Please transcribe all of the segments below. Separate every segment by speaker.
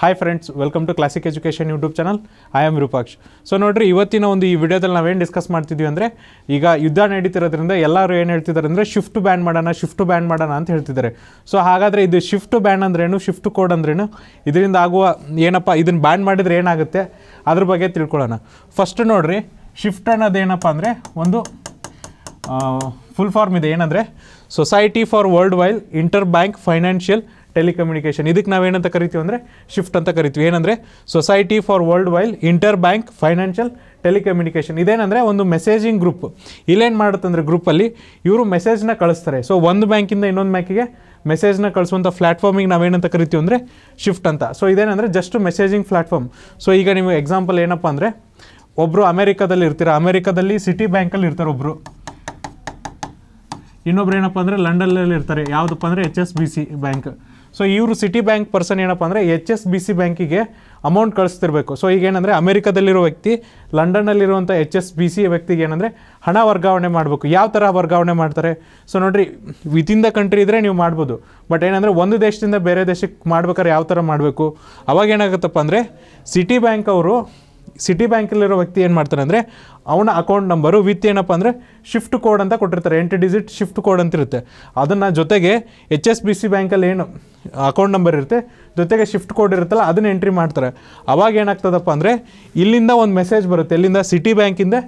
Speaker 1: hi friends welcome to classic education YouTube channel I am Rupaksh so ನೋಡಿರಿ ಇವತ್ತಿನ ಒಂದು ಈ ವಿಡಿಯೋದಲ್ಲಿ ನಾವೇನು ಡಿಸ್ಕಸ್ ಮಾಡ್ತಿದ್ವಿ ಅಂದರೆ ಈಗ ಯುದ್ಧ ನಡೀತಿರೋದ್ರಿಂದ ಎಲ್ಲರೂ ಏನು ಹೇಳ್ತಿದ್ದಾರೆ ಅಂದರೆ ಶಿಫ್ಟ್ ಬ್ಯಾನ್ ಮಾಡೋಣ ಶಿಫ್ಟ್ ಬ್ಯಾನ್ ಮಾಡೋಣ ಅಂತ ಹೇಳ್ತಿದ್ದಾರೆ ಸೊ ಹಾಗಾದರೆ ಇದು ಶಿಫ್ಟ್ ಬ್ಯಾನ್ ಅಂದ್ರೇನು ಶಿಫ್ಟ್ ಕೋಡ್ ಅಂದ್ರೇನು ಇದರಿಂದ ಆಗುವ ಏನಪ್ಪ ಇದನ್ನು ಬ್ಯಾನ್ ಮಾಡಿದರೆ ಏನಾಗುತ್ತೆ ಅದ್ರ ಬಗ್ಗೆ ತಿಳ್ಕೊಳ್ಳೋಣ ಫಸ್ಟ್ ನೋಡಿರಿ ಶಿಫ್ಟ್ ಅನ್ನೋದೇನಪ್ಪ ಅಂದರೆ ಒಂದು ಫುಲ್ ಫಾರ್ಮ್ ಇದೆ ಏನಂದರೆ society for world wide interbank financial telecommunication ಇದಕ್ಕೆ ಏನಂತ ಕರಿತೀವಿ ಅಂದರೆ ಶಿಫ್ಟ್ ಅಂತ ಕರಿತೀವಿ ಏನಂದರೆ society for world wide interbank financial telecommunication ಇದೇನಂದರೆ ಒಂದು ಮೆಸೇಜಿಂಗ್ ಗ್ರೂಪ್ ಇಲ್ಲೇನು ಮಾಡುತ್ತಂದರೆ ಗ್ರೂಪಲ್ಲಿ ಇವರು ಮೆಸೇಜ್ನ ಕಳಿಸ್ತಾರೆ ಸೊ ಒಂದು ಬ್ಯಾಂಕಿಂದ ಇನ್ನೊಂದು ಬ್ಯಾಂಕಿಗೆ ಮೆಸೇಜ್ನ ಕಳಿಸುವಂಥ ಪ್ಲಾಟ್ಫಾರ್ಮಿಗೆ ನಾವೇನಂತ ಕರಿತೀವಿ ಅಂದರೆ ಶಿಫ್ಟ್ ಅಂತ ಸೊ ಇದೇನಂದರೆ ಜಸ್ಟ್ ಮೆಸೇಜಿಂಗ್ ಪ್ಲಾಟ್ಫಾರ್ಮ್ ಸೊ ಈಗ ನೀವು ಎಕ್ಸಾಂಪಲ್ ಏನಪ್ಪ ಅಂದರೆ ಒಬ್ಬರು ಅಮೇರಿಕಾದಲ್ಲಿ ಇರ್ತೀರ ಅಮೇರಿಕಾದಲ್ಲಿ ಸಿಟಿ ಬ್ಯಾಂಕಲ್ಲಿ ಇರ್ತಾರೆ ಒಬ್ಬರು ಇನ್ನೊಬ್ರು ಏನಪ್ಪ ಅಂದರೆ ಲಂಡನ್ನಲ್ಲಿ ಇರ್ತಾರೆ ಯಾವುದಪ್ಪ ಅಂದರೆ H S B C bank so ಇವರು ಸಿಟಿ ಬ್ಯಾಂಕ್ ಪರ್ಸನ್ ಏನಪ್ಪ ಅಂದರೆ ಎಚ್ ಎಸ್ ಬಿ ಸಿ ಬ್ಯಾಂಕಿಗೆ ಅಮೌಂಟ್ ಕಳಿಸ್ತಿರ್ಬೇಕು ಸೊ ಈಗ ಏನಂದರೆ ಅಮೆರಿಕದಲ್ಲಿರೋ ವ್ಯಕ್ತಿ ಲಂಡನ್ನಲ್ಲಿರುವಂಥ ಎಚ್ ಎಸ್ ಬಿ ಸಿ ವ್ಯಕ್ತಿಗೆ ಏನಂದರೆ ಹಣ ವರ್ಗಾವಣೆ ಮಾಡಬೇಕು ಯಾವ ಥರ ವರ್ಗಾವಣೆ ಮಾಡ್ತಾರೆ ಸೊ ನೋಡಿರಿ ಇನ್ ದ ಕಂಟ್ರಿ ಇದ್ದರೆ ನೀವು ಮಾಡ್ಬೋದು ಬಟ್ ಏನಂದರೆ ಒಂದು ದೇಶದಿಂದ ಬೇರೆ ದೇಶಕ್ಕೆ ಮಾಡ್ಬೇಕಾದ್ರೆ ಯಾವ ಥರ ಮಾಡಬೇಕು ಅವಾಗ ಏನಾಗುತ್ತಪ್ಪ ಅಂದರೆ ಸಿಟಿ ಬ್ಯಾಂಕ್ ಅವರು ಸಿಟಿ ಬ್ಯಾಂಕಲ್ಲಿರೋ ವ್ಯಕ್ತಿ ಏನು ಮಾಡ್ತಾರೆ ಅಂದರೆ ಅವನ ಅಕೌಂಟ್ ನಂಬರು ವಿತ್ ಏನಪ್ಪ ಅಂದರೆ ಶಿಫ್ಟ್ ಕೋಡ್ ಅಂತ ಕೊಟ್ಟಿರ್ತಾರೆ ಎಂಟು ಡಿಜಿಟ್ ಶಿಫ್ಟ್ ಕೋಡ್ ಅಂತಿರುತ್ತೆ ಅದನ್ನು ಜೊತೆಗೆ ಎಚ್ ಎಸ್ ಬಿ ಸಿ ಬ್ಯಾಂಕಲ್ಲಿ ಏನು ಅಕೌಂಟ್ ನಂಬರ್ ಇರುತ್ತೆ ಜೊತೆಗೆ ಶಿಫ್ಟ್ ಕೋಡ್ ಇರುತ್ತಲ್ಲ ಅದನ್ನು ಎಂಟ್ರಿ ಮಾಡ್ತಾರೆ ಅವಾಗ ಏನಾಗ್ತದಪ್ಪ ಅಂದರೆ ಇಲ್ಲಿಂದ ಒಂದು ಮೆಸೇಜ್ ಬರುತ್ತೆ ಇಲ್ಲಿಂದ ಸಿಟಿ ಬ್ಯಾಂಕಿಂದ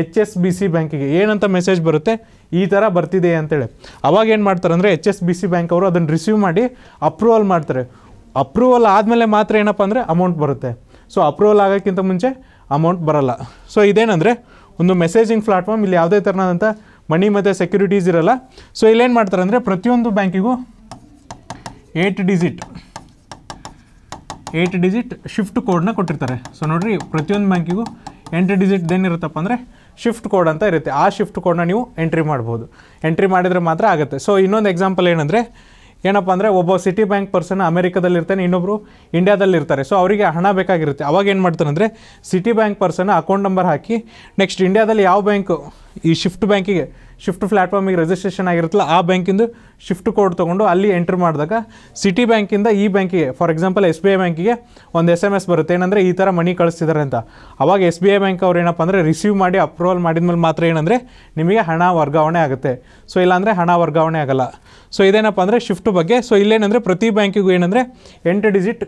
Speaker 1: ಎಚ್ ಎಸ್ ಬಿ ಸಿ ಬ್ಯಾಂಕಿಗೆ ಏನಂತ ಮೆಸೇಜ್ ಬರುತ್ತೆ ಈ ಥರ ಬರ್ತಿದೆ ಅಂತೇಳಿ ಅವಾಗ ಏನು ಮಾಡ್ತಾರೆ ಅಂದರೆ H S B C bank ಅವರು ಅದನ್ನು ರಿಸೀವ್ ಮಾಡಿ ಅಪ್ರೂವಲ್ ಮಾಡ್ತಾರೆ ಅಪ್ರೂವಲ್ ಆದಮೇಲೆ ಮಾತ್ರ ಏನಪ್ಪ ಅಂದರೆ ಅಮೌಂಟ್ ಬರುತ್ತೆ ಸೊ ಅಪ್ರೂವಲ್ ಆಗೋಕ್ಕಿಂತ ಮುಂಚೆ ಅಮೌಂಟ್ ಬರೋಲ್ಲ ಸೊ ಇದೇನಂದರೆ ಒಂದು ಮೆಸೇಜಿಂಗ್ ಪ್ಲಾಟ್ಫಾರ್ಮ್ ಇಲ್ಲಿ ಯಾವುದೇ ಥರನಾದಂಥ ಮನಿ ಮತ್ತು ಸೆಕ್ಯೂರಿಟೀಸ್ ಇರಲ್ಲ ಸೊ ಇಲ್ಲೇನು ಮಾಡ್ತಾರೆ ಅಂದರೆ ಪ್ರತಿಯೊಂದು ಬ್ಯಾಂಕಿಗೂ eight digit eight digit SWIFT ಕೋಡ್ನ ಕೊಟ್ಟಿರ್ತಾರೆ ಸೊ ನೋಡಿರಿ ಪ್ರತಿಯೊಂದು ಬ್ಯಾಂಕಿಗೂ ಎಂಟು ಡಿಜಿಟ್ ಇರುತ್ತಪ್ಪ ಅಂದರೆ ಶಿಫ್ಟ್ ಕೋಡ್ ಅಂತ ಇರುತ್ತೆ ಆ ಶಿಫ್ಟ್ ಕೋಡ್ನ ನೀವು ಎಂಟ್ರಿ ಮಾಡ್ಬೋದು ಎಂಟ್ರಿ ಮಾಡಿದರೆ ಮಾತ್ರ ಆಗುತ್ತೆ ಸೊ ಇನ್ನೊಂದು ಎಕ್ಸಾಂಪಲ್ ಏನಂದರೆ ಏನಪ್ಪ ಅಂದರೆ ಒಬ್ಬ ಸಿಟಿ ಬ್ಯಾಂಕ್ ಪರ್ಸನ್ ಅಮೆರಿಕದಲ್ಲಿರ್ತಾನೆ ಇನ್ನೊಬ್ಬರು ಇಂಡ್ಯಾದಲ್ಲಿರ್ತಾರೆ ಸೊ ಅವರಿಗೆ ಹಣ ಬೇಕಾಗಿರುತ್ತೆ ಅವಾಗ ಏನು ಮಾಡ್ತಾರೆ ಅಂದರೆ Citibank person account number ಹಾಕಿ ನೆಕ್ಸ್ಟ್ ಇಂಡ್ಯಾದಲ್ಲಿ ಯಾವ ಬ್ಯಾಂಕು ಈ ಶಿಫ್ಟ್ ಬ್ಯಾಂಕಿಗೆ ಶಿಫ್ಟ್ ಪ್ಲಾಟ್ಫಾರ್ಮಿಗೆ ರಿಜಿಸ್ಟ್ರೇಷನ್ ಆಗಿರುತ್ತಲ್ಲ ಆ ಬ್ಯಾಂಕಿಂದು ಶಿಫ್ಟ್ ಕೋಡ್ ತೊಗೊಂಡು ಅಲ್ಲಿ ಎಂಟ್ರ್ ಮಾಡಿದಾಗ ಸಿಟಿ ಬ್ಯಾಂಕಿಂದ ಈ ಬ್ಯಾಂಕಿಗೆ for example S B I ಬ್ಯಾಂಕಿಗೆ ಒಂದು ಎಸ್ ಎಮ್ ಎಸ್ ಬರುತ್ತೆ ಏನಂದರೆ ಈ ಥರ ಮನಿ ಕಳಿಸ್ತಿದ್ದಾರೆ ಅಂತ ಅವಾಗ ಎಸ್ ಬಿ ಐ ಬ್ಯಾಂಕ್ ಅವ್ರು ಏನಪ್ಪ ಅಂದರೆ ರಿಸೀವ್ ಮಾಡಿ ಅಪ್ರೂವಲ್ ಮಾಡಿದ್ಮೇಲೆ ಮಾತ್ರ ಏನಂದರೆ ನಿಮಗೆ ಹಣ ವರ್ಗಾವಣೆ ಆಗುತ್ತೆ ಸೊ ಇಲ್ಲಾಂದರೆ ಹಣ ವರ್ಗಾವಣೆ ಆಗಲ್ಲ ಸೊ ಇದೇನಪ್ಪ ಅಂದರೆ ಶಿಫ್ಟ್ ಬಗ್ಗೆ ಸೊ ಇಲ್ಲೇನಂದರೆ ಪ್ರತಿ ಬ್ಯಾಂಕಿಗೂ ಏನಂದರೆ ಎಂಟು ಡಿಜಿಟ್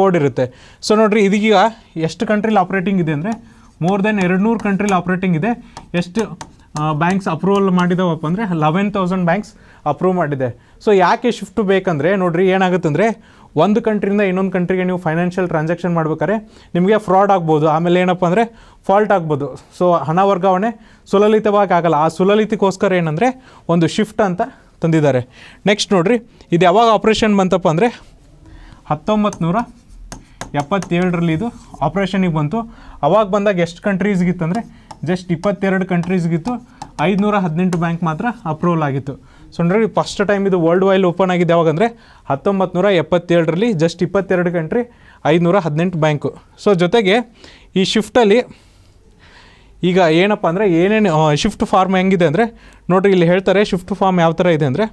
Speaker 1: ಕೋಡ್ ಇರುತ್ತೆ ಸೊ ನೋಡಿರಿ ಇದೀಗ ಎಷ್ಟು ಕಂಟ್ರಿಲಿ ಆಪ್ರೇಟಿಂಗ್ ಇದೆ ಅಂದರೆ ಮೋರ್ ದೆನ್ ಎರಡು ನೂರು ಕಂಟ್ರೀಲಿ ಆಪ್ರೇಟಿಂಗ್ ಇದೆ ಎಷ್ಟು ಬ್ಯಾಂಕ್ಸ್ ಅಪ್ರೂವಲ್ ಮಾಡಿದವಪ್ಪ ಅಂದರೆ ಲೆವೆನ್ ತೌಸಂಡ್ ಬ್ಯಾಂಕ್ಸ್ ಅಪ್ರೂವ್ ಮಾಡಿದೆ ಸೊ ಯಾಕೆ ಶಿಫ್ಟ್ ಬೇಕಂದರೆ ನೋಡಿರಿ ಅಂದರೆ ಒಂದು ಕಂಟ್ರಿಯಿಂದ ಇನ್ನೊಂದು ಕಂಟ್ರಿಗೆ ನೀವು ಫೈನಾನ್ಷಿಯಲ್ ಟ್ರಾನ್ಸಾಕ್ಷನ್ ಮಾಡ್ಬೇಕಾದ್ರೆ ನಿಮಗೆ ಫ್ರಾಡ್ ಆಗ್ಬೋದು ಆಮೇಲೆ ಏನಪ್ಪ ಅಂದರೆ ಫಾಲ್ಟ್ ಆಗ್ಬೋದು ಸೊ ಹಣ ವರ್ಗಾವಣೆ ಸುಲಲಿತವಾಗಿ ಆಗಲ್ಲ ಆ ಸುಲಲಿತಕ್ಕೋಸ್ಕರ ಏನಂದರೆ ಒಂದು ಶಿಫ್ಟ್ ಅಂತ ತಂದಿದ್ದಾರೆ ನೆಕ್ಸ್ಟ್ ನೋಡಿರಿ ಇದು ಯಾವಾಗ ಆಪ್ರೇಷನ್ ಬಂತಪ್ಪ ಅಂದರೆ ಹತ್ತೊಂಬತ್ತು ನೂರ ಎಪ್ಪತ್ತೇಳರಲ್ಲಿ ಇದು ಆಪ್ರೇಷನಿಗೆ ಬಂತು ಅವಾಗ ಬಂದಾಗ ಎಷ್ಟು ಅಂದರೆ ಜಸ್ಟ್ ಇಪ್ಪತ್ತೆರಡು ಕಂಟ್ರೀಸ್ಗಿತ್ತು ಐದುನೂರ ಹದಿನೆಂಟು ಬ್ಯಾಂಕ್ ಮಾತ್ರ ಅಪ್ರೂವಲ್ ಆಗಿತ್ತು ಸೊ ನೋಡಿ ಫಸ್ಟ್ ಟೈಮ್ ಇದು ವರ್ಲ್ಡ್ ವೈಲ್ ಓಪನ್ ಆಗಿದೆ ಯಾವಾಗಂದರೆ ಹತ್ತೊಂಬತ್ತು ನೂರ ಎಪ್ಪತ್ತೇಳರಲ್ಲಿ ಜಸ್ಟ್ ಇಪ್ಪತ್ತೆರಡು ಕಂಟ್ರಿ ಐದುನೂರ ಹದಿನೆಂಟು ಬ್ಯಾಂಕು ಸೊ ಜೊತೆಗೆ ಈ ಶಿಫ್ಟಲ್ಲಿ ಈಗ ಏನಪ್ಪ ಅಂದರೆ ಏನೇನು ಶಿಫ್ಟ್ ಫಾರ್ಮ್ ಹೆಂಗಿದೆ ಅಂದರೆ ನೋಡಿರಿ ಇಲ್ಲಿ ಹೇಳ್ತಾರೆ ಶಿಫ್ಟ್ ಫಾರ್ಮ್ ಯಾವ ಥರ ಇದೆ ಅಂದರೆ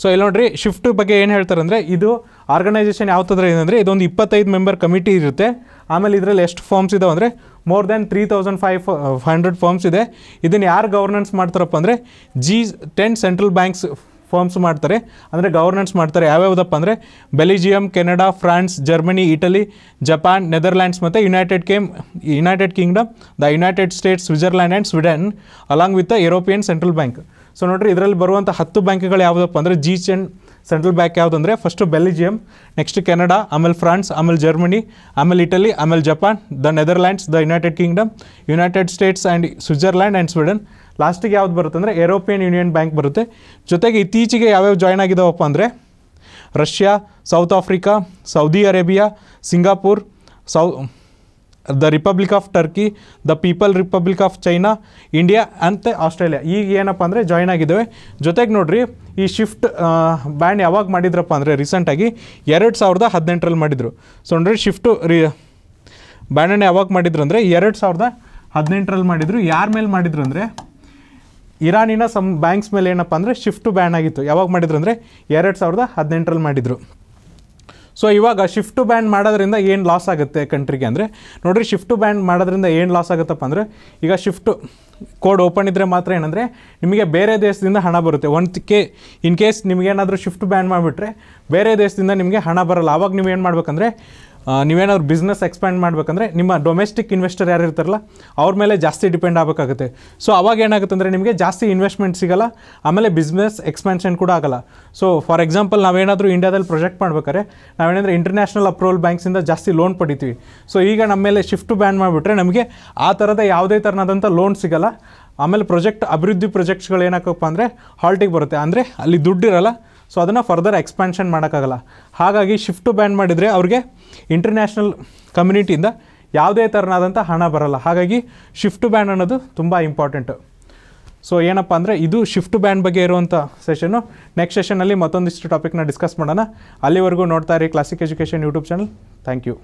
Speaker 1: ಸೊ ಇಲ್ಲಿ ನೋಡ್ರಿ ಶಿಫ್ಟ್ ಬಗ್ಗೆ ಏನು ಹೇಳ್ತಾರೆ ಅಂದರೆ ಇದು ಆರ್ಗನೈಸೇಷನ್ ಯಾವ ಥರ ಏನಂದರೆ ಇದೊಂದು ಇಪ್ಪತ್ತೈದು ಮೆಂಬರ್ ಕಮಿಟಿ ಇರುತ್ತೆ ಆಮೇಲೆ ಇದರಲ್ಲಿ ಎಷ್ಟು ಫಾರ್ಮ್ಸ್ ಇದಾವೆ ಅಂದರೆ more than three thousand five hundred forms ಇದೆ ಇದನ್ನು ಯಾರು ಗವರ್ನೆನ್ಸ್ ಮಾಡ್ತಾರಪ್ಪ ಅಂದರೆ G ten central banks forms ಮಾಡ್ತಾರೆ ಅಂದರೆ ಗವರ್ನೆನ್ಸ್ ಮಾಡ್ತಾರೆ ಯಾವ್ಯಾವುದಪ್ಪ ಅಂದರೆ Belgium Canada France Germany Italy Japan Netherlands ಮತ್ತು United came United Kingdom the United States Switzerland and Sweden along with the European central bank so ನೋಡಿರಿ ಇದರಲ್ಲಿ ಬರುವಂಥ ಹತ್ತು ಬ್ಯಾಂಕ್ಗಳು ಯಾವುದಪ್ಪ ಅಂದರೆ ಜಿ ಚೆನ್ ಸೆಂಟ್ರಲ್ ಬ್ಯಾಂಕ್ ಯಾವುದಂದರೆ ಫಸ್ಟು ಬೆಲ್ಜಿಯಂ ನೆಕ್ಸ್ಟ್ ಕೆನಡಾ ಆಮೇಲೆ ಫ್ರಾನ್ಸ್ ಆಮೇಲೆ ಜರ್ಮನಿ ಆಮೇಲೆ ಇಟಲಿ ಆಮೇಲೆ Japan the Netherlands the United Kingdom United States and Switzerland and Sweden ಲಾಸ್ಟಿಗೆ ಯಾವ್ದು ಬರುತ್ತೆ ಅಂದರೆ ಯುರೋಪಿಯನ್ ಯೂನಿಯನ್ ಬ್ಯಾಂಕ್ ಬರುತ್ತೆ ಜೊತೆಗೆ ಇತ್ತೀಚೆಗೆ ಯಾವ್ಯಾವ ಜಾಯ್ನ್ ಆಗಿದ್ದಾವಪ್ಪ ಅಂದರೆ Russia South Africa Saudi Arabia Singapore so the Republic of Turkey the People Republic of China India ಅಂತ ಆಸ್ಟ್ರೇಲಿಯಾ ಈಗ ಏನಪ್ಪ ಅಂದರೆ ಜಾಯ್ನ್ ಆಗಿದ್ದಾವೆ ಜೊತೆಗೆ ನೋಡ್ರಿ ಈ ಶಿಫ್ಟ್ ಬ್ಯಾಂಡ್ ಯಾವಾಗ ಮಾಡಿದ್ರಪ್ಪ ಅಂದರೆ ರೀಸೆಂಟಾಗಿ ಎರಡು ಸಾವಿರದ ಹದಿನೆಂಟರಲ್ಲಿ ಮಾಡಿದರು ಸೊ ನೋಡ್ರಿ ಶಿಫ್ಟು ರಿ ಬ್ಯಾಂಡನ್ನು ಯಾವಾಗ ಮಾಡಿದ್ರು ಅಂದರೆ ಎರಡು ಸಾವಿರದ ಹದಿನೆಂಟರಲ್ಲಿ ಮಾಡಿದರು ಯಾರ ಮೇಲೆ ಮಾಡಿದ್ರು ಅಂದರೆ ಇರಾನಿನ ಸಮ್ ಬ್ಯಾಂಕ್ಸ್ ಮೇಲೆ ಏನಪ್ಪ ಅಂದರೆ ಶಿಫ್ಟು ಬ್ಯಾನ್ ಆಗಿತ್ತು ಯಾವಾಗ ಮಾಡಿದ್ರು ಅಂದರೆ ಎರಡು ಸಾವಿರದ ಹದಿನೆಂಟರಲ್ಲಿ ಮಾಡಿದರು ಸೊ ಇವಾಗ ಶಿಫ್ಟ್ ಬ್ಯಾಂಡ್ ಮಾಡೋದ್ರಿಂದ ಏನು ಲಾಸ್ ಆಗುತ್ತೆ ಕಂಟ್ರಿಗೆ ಅಂದರೆ ನೋಡಿರಿ ಶಿಫ್ಟ್ ಬ್ಯಾಂಡ್ ಮಾಡೋದ್ರಿಂದ ಏನು ಲಾಸ್ ಆಗುತ್ತಪ್ಪ ಅಂದರೆ ಈಗ ಶಿಫ್ಟು ಕೋಡ್ ಓಪನ್ ಇದ್ದರೆ ಮಾತ್ರ ಏನಂದರೆ ನಿಮಗೆ ಬೇರೆ ದೇಶದಿಂದ ಹಣ ಬರುತ್ತೆ ಒನ್ ಕೆ ಇನ್ ಕೇಸ್ ನಿಮಗೇನಾದರೂ ಶಿಫ್ಟ್ ಬ್ಯಾನ್ ಮಾಡಿಬಿಟ್ರೆ ಬೇರೆ ದೇಶದಿಂದ ನಿಮಗೆ ಹಣ ಬರಲ್ಲ ಆವಾಗ ನೀವು ಏನು ಮಾಡಬೇಕಂದ್ರೆ ನೀವೇನಾದ್ರು ಬಿಸ್ನೆಸ್ ಎಕ್ಸ್ಪ್ಯಾಂಡ್ ಮಾಡಬೇಕಂದ್ರೆ ನಿಮ್ಮ ಡೊಮೆಸ್ಟಿಕ್ ಇನ್ವೆಸ್ಟರ್ ಯಾರು ಇರ್ತಾರಲ್ಲ ಅವ್ರ ಮೇಲೆ ಜಾಸ್ತಿ ಡಿಪೆಂಡ್ ಆಗಬೇಕಾಗುತ್ತೆ ಸೊ ಅವಾಗ ಏನಾಗುತ್ತೆ ಅಂದರೆ ನಿಮಗೆ ಜಾಸ್ತಿ ಇನ್ವೆಸ್ಟ್ಮೆಂಟ್ ಸಿಗಲ್ಲ ಆಮೇಲೆ ಬಿಸ್ನೆಸ್ ಎಕ್ಸ್ಪ್ಯಾನ್ಷನ್ ಕೂಡ ಆಗಲ್ಲ ಸೊ ಫಾರ್ ಎಕ್ಸಾಂಪಲ್ ನಾವೇನಾದರೂ ಇಂಡಿಯಾದಲ್ಲಿ ಪ್ರೊಜೆಕ್ಟ್ ಮಾಡ್ಬೇಕಾದ್ರೆ ನಾವೇನಂದ್ರೆ ಇಂಟರ್ನ್ಯಾಷನಲ್ ಅಪ್ರೂವಲ್ ಬ್ಯಾಂಕ್ಸಿಂದ ಜಾಸ್ತಿ ಲೋನ್ ಪಡಿತೀವಿ ಸೊ ಈಗ ನಮ್ಮ ಮೇಲೆ ಶಿಫ್ಟ್ ಬ್ಯಾನ್ ಮಾಡಿಬಿಟ್ರೆ ನಮಗೆ ಆ ಥರದ ಯಾವುದೇ ಥರನಾದಂಥ ಲೋನ್ ಸಿಗಲ್ಲ ಆಮೇಲೆ ಪ್ರೊಜೆಕ್ಟ್ ಅಭಿವೃದ್ಧಿ ಪ್ರೊಜೆಕ್ಟ್ಸ್ಗಳು ಏನಾಕಪ್ಪ ಅಂದರೆ ಹಾಲ್ಟಿಗೆ ಬರುತ್ತೆ ಅಂದರೆ ಅಲ್ಲಿ ದುಡ್ಡಿರಲ್ಲ ಸೊ ಅದನ್ನು ಫರ್ದರ್ ಎಕ್ಸ್ಪ್ಯಾನ್ಷನ್ ಮಾಡೋಕ್ಕಾಗಲ್ಲ ಹಾಗಾಗಿ ಶಿಫ್ಟು ಬ್ಯಾನ್ ಮಾಡಿದರೆ ಅವ್ರಿಗೆ ಇಂಟರ್ನ್ಯಾಷನಲ್ ಕಮ್ಯುನಿಟಿಯಿಂದ ಯಾವುದೇ ಥರನಾದಂಥ ಹಣ ಬರಲ್ಲ ಹಾಗಾಗಿ ಶಿಫ್ಟು ಬ್ಯಾನ್ ಅನ್ನೋದು ತುಂಬ ಇಂಪಾರ್ಟೆಂಟು ಸೊ ಏನಪ್ಪ ಅಂದರೆ ಇದು ಶಿಫ್ಟ್ ಬ್ಯಾನ್ ಬಗ್ಗೆ ಇರುವಂಥ ಸೆಷನ್ನು ನೆಕ್ಸ್ಟ್ ಸೆಷನಲ್ಲಿ ಮತ್ತೊಂದಿಷ್ಟು ಟಾಪಿಕ್ನ ಡಿಸ್ಕಸ್ ಮಾಡೋಣ ಅಲ್ಲಿವರೆಗೂ ನೋಡ್ತಾ ಇರಿ Classic education YouTube channel thank you